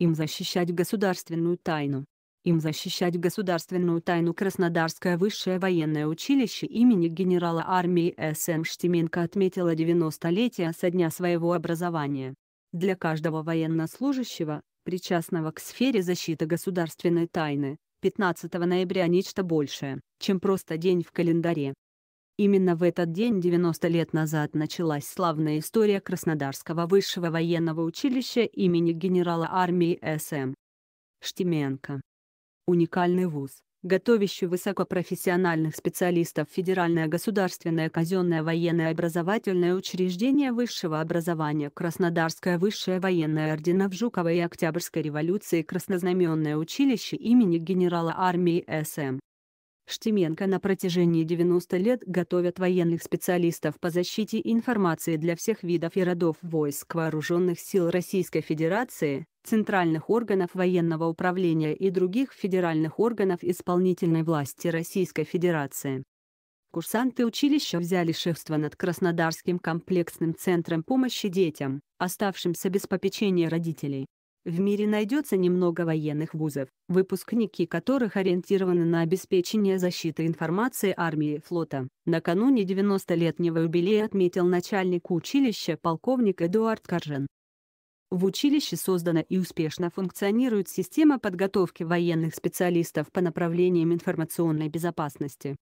Им защищать государственную тайну. Им защищать государственную тайну Краснодарское высшее военное училище имени генерала армии С.М. Штеменко отметило 90-летие со дня своего образования. Для каждого военнослужащего, причастного к сфере защиты государственной тайны, 15 ноября нечто большее, чем просто день в календаре. Именно в этот день 90 лет назад началась славная история Краснодарского высшего военного училища имени генерала армии С.М. Штеменко. Уникальный вуз, готовящий высокопрофессиональных специалистов Федеральное государственное казенное военное образовательное учреждение высшего образования Краснодарское высшее военное орденов Жукова и Октябрьской революции Краснознаменное училище имени генерала армии С.М. Штеменко на протяжении 90 лет готовят военных специалистов по защите информации для всех видов и родов войск Вооруженных сил Российской Федерации, центральных органов военного управления и других федеральных органов исполнительной власти Российской Федерации. Курсанты училища взяли шефство над Краснодарским комплексным центром помощи детям, оставшимся без попечения родителей. В мире найдется немного военных вузов, выпускники которых ориентированы на обеспечение защиты информации армии и флота. Накануне 90-летнего юбилея отметил начальник училища полковник Эдуард Каржен. В училище создана и успешно функционирует система подготовки военных специалистов по направлениям информационной безопасности.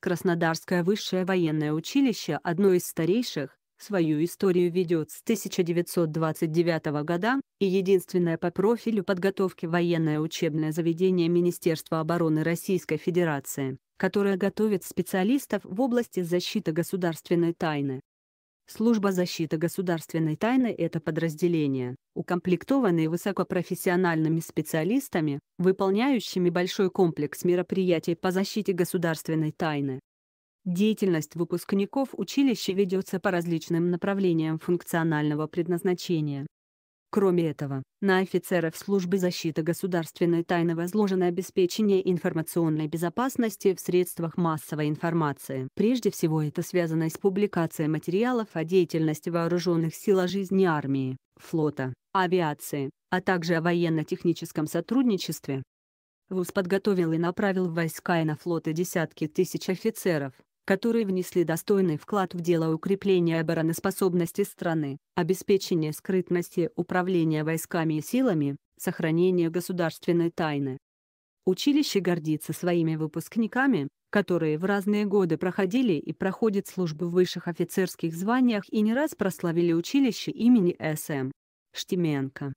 Краснодарское высшее военное училище – одно из старейших, свою историю ведет с 1929 года, и единственное по профилю подготовки военное учебное заведение Министерства обороны Российской Федерации, которое готовит специалистов в области защиты государственной тайны. Служба защиты государственной тайны – это подразделение, укомплектованное высокопрофессиональными специалистами, выполняющими большой комплекс мероприятий по защите государственной тайны, Деятельность выпускников училища ведется по различным направлениям функционального предназначения. Кроме этого, на офицеров службы защиты государственной тайны возложено обеспечение информационной безопасности в средствах массовой информации. Прежде всего это связано с публикацией материалов о деятельности вооруженных сил о жизни армии, флота, авиации, а также о военно-техническом сотрудничестве. ВУЗ подготовил и направил в войска и на флоты десятки тысяч офицеров, которые внесли достойный вклад в дело укрепления обороноспособности страны, обеспечения скрытности управления войсками и силами, сохранения государственной тайны. Училище гордится своими выпускниками, которые в разные годы проходили и проходят службу в высших офицерских званиях и не раз прославили училище имени С.М. Штеменко.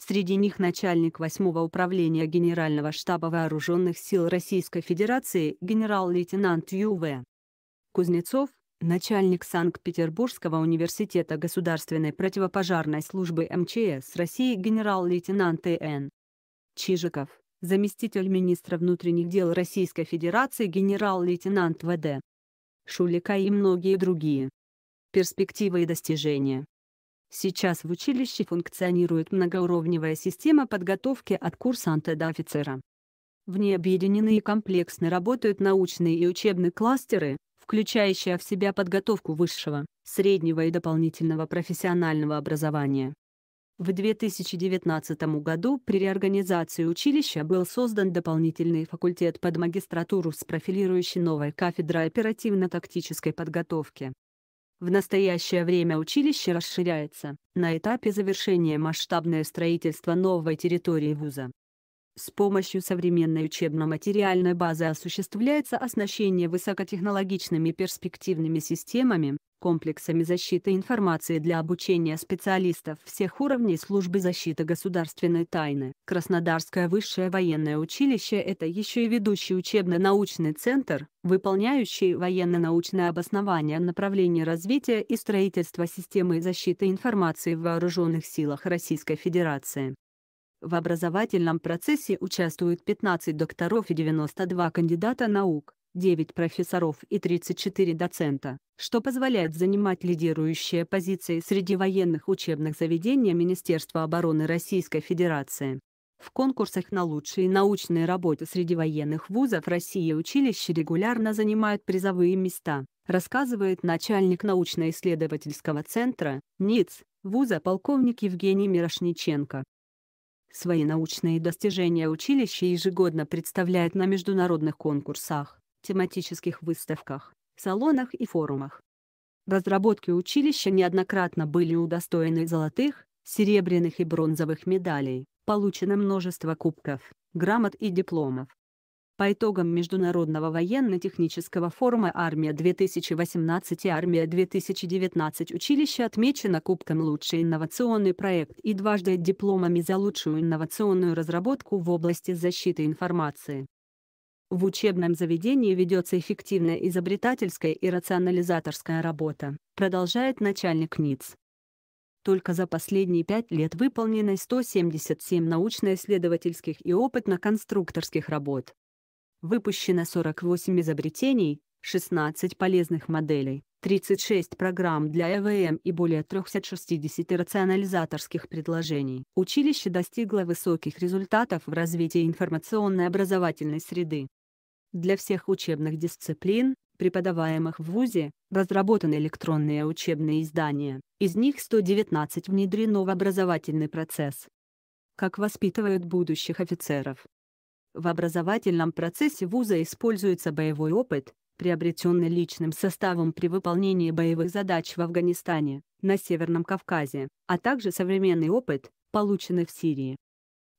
Среди них начальник 8-го управления Генерального штаба Вооруженных сил Российской Федерации генерал-лейтенант Ю.В. Кузнецов, начальник Санкт-Петербургского университета государственной противопожарной службы МЧС России генерал-лейтенант Т.Н. Чижиков, заместитель министра внутренних дел Российской Федерации генерал-лейтенант ВД. Шулика и многие другие. Перспективы и достижения. Сейчас в училище функционирует многоуровневая система подготовки от курсанта до офицера. В ней объединены и комплексно работают научные и учебные кластеры, включающая в себя подготовку высшего, среднего и дополнительного профессионального образования. В 2019 году при реорганизации училища был создан дополнительный факультет под магистратуру с профилирующей новой кафедрой оперативно-тактической подготовки. В настоящее время училище расширяется на этапе завершения масштабное строительство новой территории вуза. С помощью современной учебно-материальной базы осуществляется оснащение высокотехнологичными перспективными системами, комплексами защиты информации для обучения специалистов всех уровней службы защиты государственной тайны. Краснодарское высшее военное училище – это еще и ведущий учебно-научный центр, выполняющий военно-научное обоснование направлений развития и строительства системы защиты информации в Вооруженных силах Российской Федерации. В образовательном процессе участвуют 15 докторов и 92 кандидата наук, 9 профессоров и 34 доцента, что позволяет занимать лидирующие позиции среди военных учебных заведений Министерства обороны Российской Федерации. В конкурсах на лучшие научные работы среди военных вузов России училища регулярно занимают призовые места, рассказывает начальник научно-исследовательского центра НИЦ вуза полковник Евгений Мирошниченко. Свои научные достижения училище ежегодно представляет на международных конкурсах, тематических выставках, салонах и форумах. Разработки училища неоднократно были удостоены золотых, серебряных и бронзовых медалей, получено множество кубков, грамот и дипломов. По итогам Международного военно-технического форума «Армия-2018» и «Армия-2019» училище отмечено Кубком «Лучший инновационный проект» и дважды дипломами за лучшую инновационную разработку в области защиты информации. В учебном заведении ведется эффективная изобретательская и рационализаторская работа, продолжает начальник НИЦ только за последние пять лет выполнено 177 научно-исследовательских и опытно-конструкторских работ. Выпущено 48 изобретений, 16 полезных моделей, 36 программ для ЭВМ и более 360 рационализаторских предложений. Училище достигло высоких результатов в развитии информационной образовательной среды. Для всех учебных дисциплин, преподаваемых в ВУЗе, разработаны электронные учебные издания, из них 119 внедрено в образовательный процесс. Как воспитывают будущих офицеров? В образовательном процессе вуза используется боевой опыт, приобретенный личным составом при выполнении боевых задач в Афганистане, на Северном Кавказе, а также современный опыт, полученный в Сирии.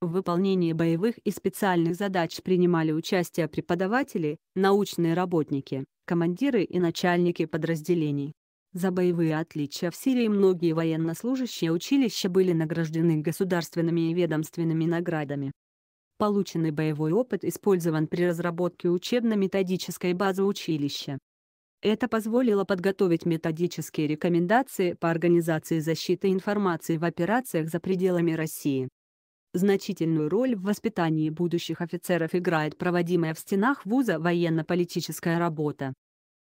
В выполнении боевых и специальных задач принимали участие преподаватели, научные работники, командиры и начальники подразделений. За боевые отличия в Сирии многие военнослужащие училища были награждены государственными и ведомственными наградами. Полученный боевой опыт использован при разработке учебно-методической базы училища. Это позволило подготовить методические рекомендации по организации защиты информации в операциях за пределами России. Значительную роль в воспитании будущих офицеров играет проводимая в стенах вуза военно-политическая работа.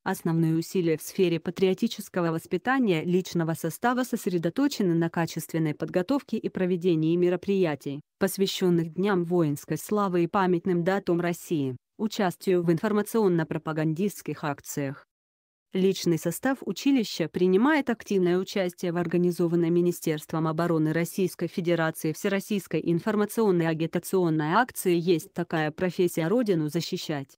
Основные усилия в сфере патриотического воспитания личного состава сосредоточены на качественной подготовке и проведении мероприятий, посвященных Дням воинской славы и памятным датам России, участию в информационно-пропагандистских акциях. Личный состав училища принимает активное участие в организованной Министерством обороны Российской Федерации Всероссийской информационной агитационной акции «Есть такая профессия Родину защищать»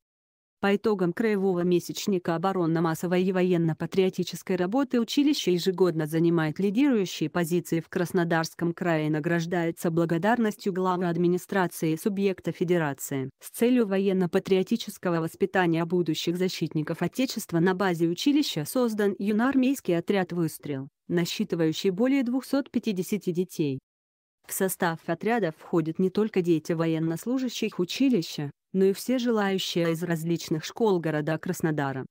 По итогам краевого месячника оборонно-массовой и военно-патриотической работы училище ежегодно занимает лидирующие позиции в Краснодарском крае и награждается благодарностью главы администрации субъекта Федерации. С целью военно-патриотического воспитания будущих защитников Отечества на базе училища создан юноармейский отряд «Выстрел», насчитывающий более 250 детей. В состав отряда входят не только дети военнослужащих училища, но и все желающие из различных школ города Краснодара.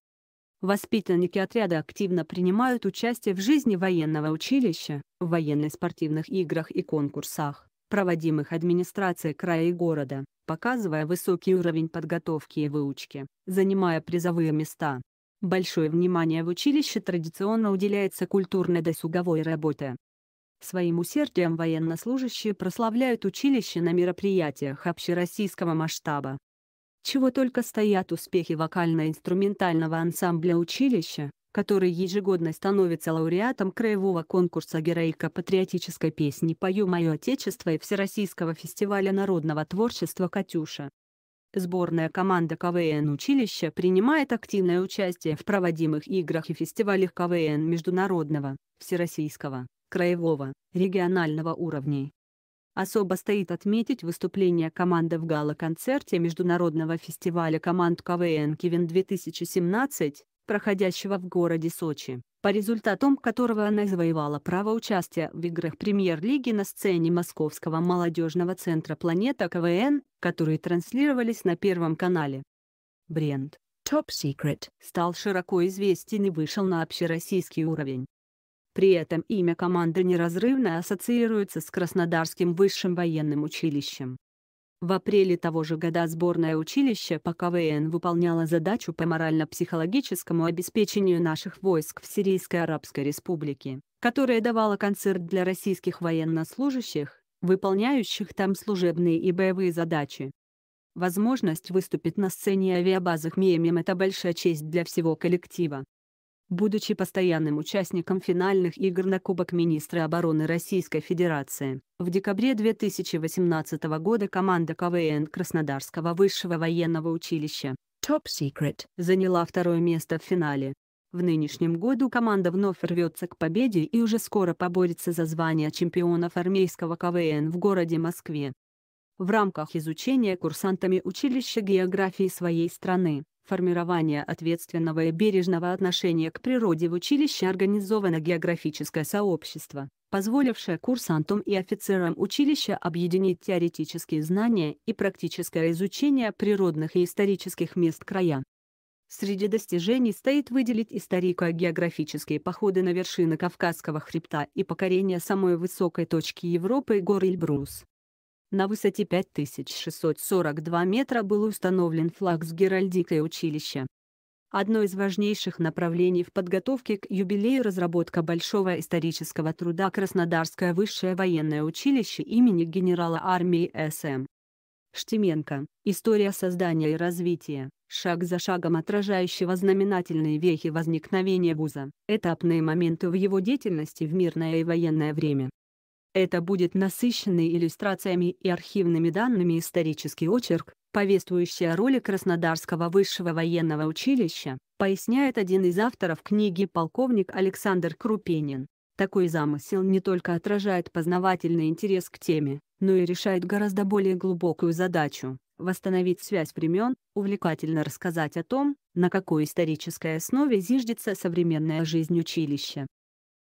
Воспитанники отряда активно принимают участие в жизни военного училища, в военно-спортивных играх и конкурсах, проводимых администрацией края и города, показывая высокий уровень подготовки и выучки, занимая призовые места. Большое внимание в училище традиционно уделяется культурно-досуговой работе. Своим усердием военнослужащие прославляют училище на мероприятиях общероссийского масштаба, чего только стоят успехи вокально-инструментального ансамбля училища, который ежегодно становится лауреатом краевого конкурса героика патриотической песни «Пою мое отечество» и Всероссийского фестиваля народного творчества «Катюша». Сборная команда КВН училища принимает активное участие в проводимых играх и фестивалях КВН международного, всероссийского, краевого, регионального уровней. Особо стоит отметить выступление команды в гала-концерте Международного фестиваля команд КВН «Кивин-2017», проходящего в городе Сочи, по результатам которого она завоевала право участия в играх премьер-лиги на сцене Московского молодежного центра «Планета КВН», которые транслировались на Первом канале. Бренд Top Secret стал широко известен и вышел на общероссийский уровень. При этом имя команды неразрывно ассоциируется с Краснодарским высшим военным училищем. В апреле того же года сборное училище по КВН выполняло задачу по морально-психологическому обеспечению наших войск в Сирийской Арабской Республике, которая давала концерт для российских военнослужащих, выполняющих там служебные и боевые задачи. Возможность выступить на сцене авиабазы ХМИМ – это большая честь для всего коллектива будучи постоянным участником финальных игр на Кубок министра обороны Российской Федерации. В декабре 2018 года команда КВН Краснодарского высшего военного училища Top Secret заняла второе место в финале. В нынешнем году команда вновь рвется к победе и уже скоро поборется за звание чемпионов армейского КВН в городе Москве. В рамках изучения курсантами училища географии своей страны Формирование ответственного и бережного отношения к природе в училище организовано географическое сообщество, позволившее курсантам и офицерам училища объединить теоретические знания и практическое изучение природных и исторических мест края. Среди достижений стоит выделить историко-географические походы на вершины Кавказского хребта и покорение самой высокой точки Европы гор Эльбрус. На высоте 5642 метра был установлен флаг с геральдикой училища. Одно из важнейших направлений в подготовке к юбилею – разработка большого исторического труда Краснодарское высшее военное училище имени генерала армии СМ. Штеменко. История создания и развития, шаг за шагом отражающего знаменательные вехи возникновения вуза, этапные моменты в его деятельности в мирное и военное время. Это будет насыщенный иллюстрациями и архивными данными исторический очерк, повествующий о роли Краснодарского высшего военного училища, поясняет один из авторов книги полковник Александр Крупенин. Такой замысел не только отражает познавательный интерес к теме, но и решает гораздо более глубокую задачу – восстановить связь времен, увлекательно рассказать о том, на какой исторической основе зиждется современная жизнь училища.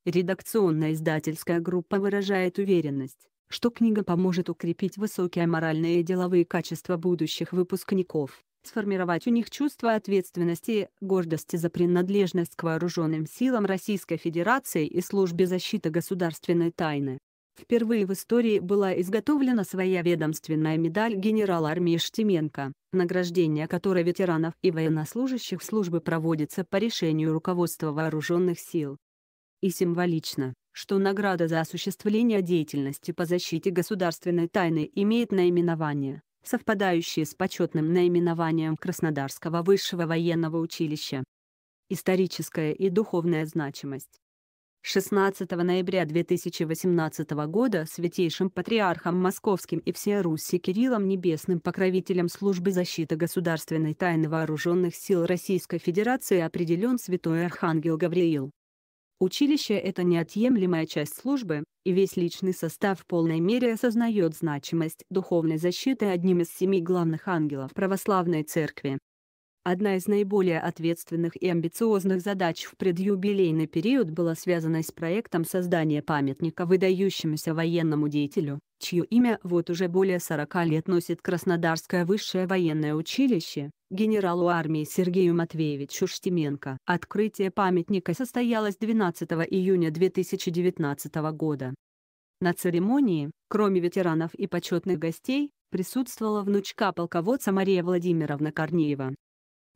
Редакционная издательская группа выражает уверенность, что книга поможет укрепить высокие моральные и деловые качества будущих выпускников, сформировать у них чувство ответственности и гордости за принадлежность к вооруженным силам Российской Федерации и службе защиты государственной тайны. Впервые в истории была изготовлена своя ведомственная медаль генерала армии Штеменко, награждение которой ветеранов и военнослужащих службы проводится по решению руководства вооруженных сил. И символично, что награда за осуществление деятельности по защите государственной тайны имеет наименование, совпадающее с почетным наименованием Краснодарского высшего военного училища. Историческая и духовная значимость. 16 ноября 2018 года святейшим патриархом московским и всея Руси Кириллом Небесным покровителем службы защиты государственной тайны вооруженных сил Российской Федерации определен святой архангел Гавриил, Училище – это неотъемлемая часть службы, и весь личный состав в полной мере осознает значимость духовной защиты одним из семи главных ангелов православной церкви. Одна из наиболее ответственных и амбициозных задач в предюбилейный период была связана с проектом создания памятника выдающемуся военному деятелю, чье имя вот уже более 40 лет носит Краснодарское высшее военное училище, генералу армии Сергею Матвеевичу Штименко. Открытие памятника состоялось 12 июня 2019 года. На церемонии, кроме ветеранов и почетных гостей, присутствовала внучка полководца Мария Владимировна Корнеева.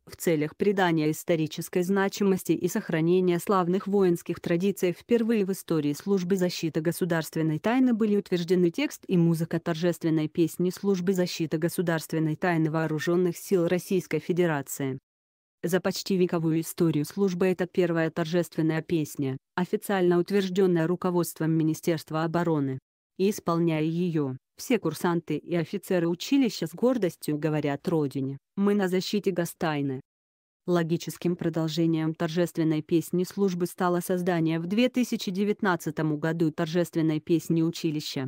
В целях придания исторической значимости и сохранения славных воинских традиций впервые в истории службы защиты государственной тайны были утверждены текст и музыка торжественной песни службы защиты государственной тайны Вооруженных сил Российской Федерации. За почти вековую историю службы это первая торжественная песня, официально утвержденная руководством Министерства обороны. И исполняя ее, все курсанты и офицеры училища с гордостью говорят родине. Мы на защите Гастайны. Логическим продолжением торжественной песни службы стало создание в 2019 году торжественной песни училища.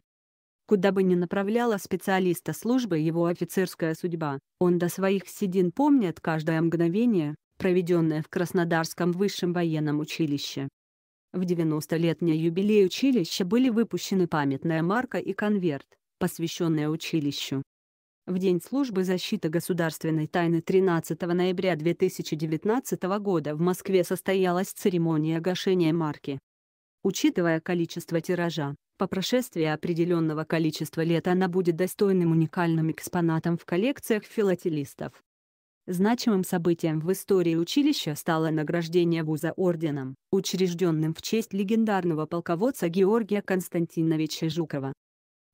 Куда бы ни направляла специалиста службы его офицерская судьба, он до своих седин помнит каждое мгновение, проведенное в Краснодарском высшем военном училище. В 90-летний юбилей училища были выпущены памятная марка и конверт, посвященное училищу. В День службы защиты государственной тайны 13 ноября 2019 года в Москве состоялась церемония гашения марки. Учитывая количество тиража, по прошествии определенного количества лет она будет достойным уникальным экспонатом в коллекциях филателистов. Значимым событием в истории училища стало награждение вуза орденом, учрежденным в честь легендарного полководца Георгия Константиновича Жукова.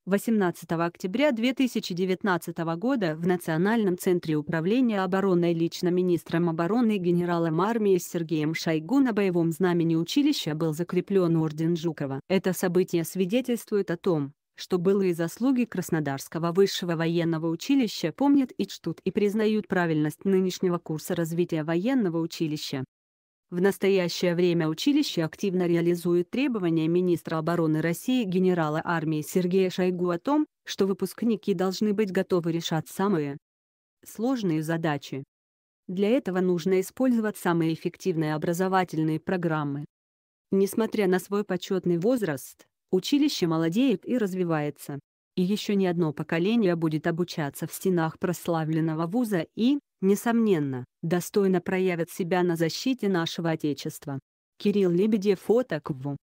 18 октября 2019 года в Национальном центре управления обороной лично министром обороны и генералом армии Сергеем Шойгу на боевом знамени училища был закреплен орден Жукова. Это событие свидетельствует о том, что было и заслуги Краснодарского высшего военного училища помнят и чтут и признают правильность нынешнего курса развития военного училища. В настоящее время училище активно реализует требования министра обороны России генерала армии Сергея Шойгу о том, что выпускники должны быть готовы решать самые сложные задачи. Для этого нужно использовать самые эффективные образовательные программы. Несмотря на свой почетный возраст, училище молодеет и развивается. И еще не одно поколение будет обучаться в стенах прославленного вуза и, несомненно, достойно проявят себя на защите нашего Отечества. Кирилл Лебедев фото КВУ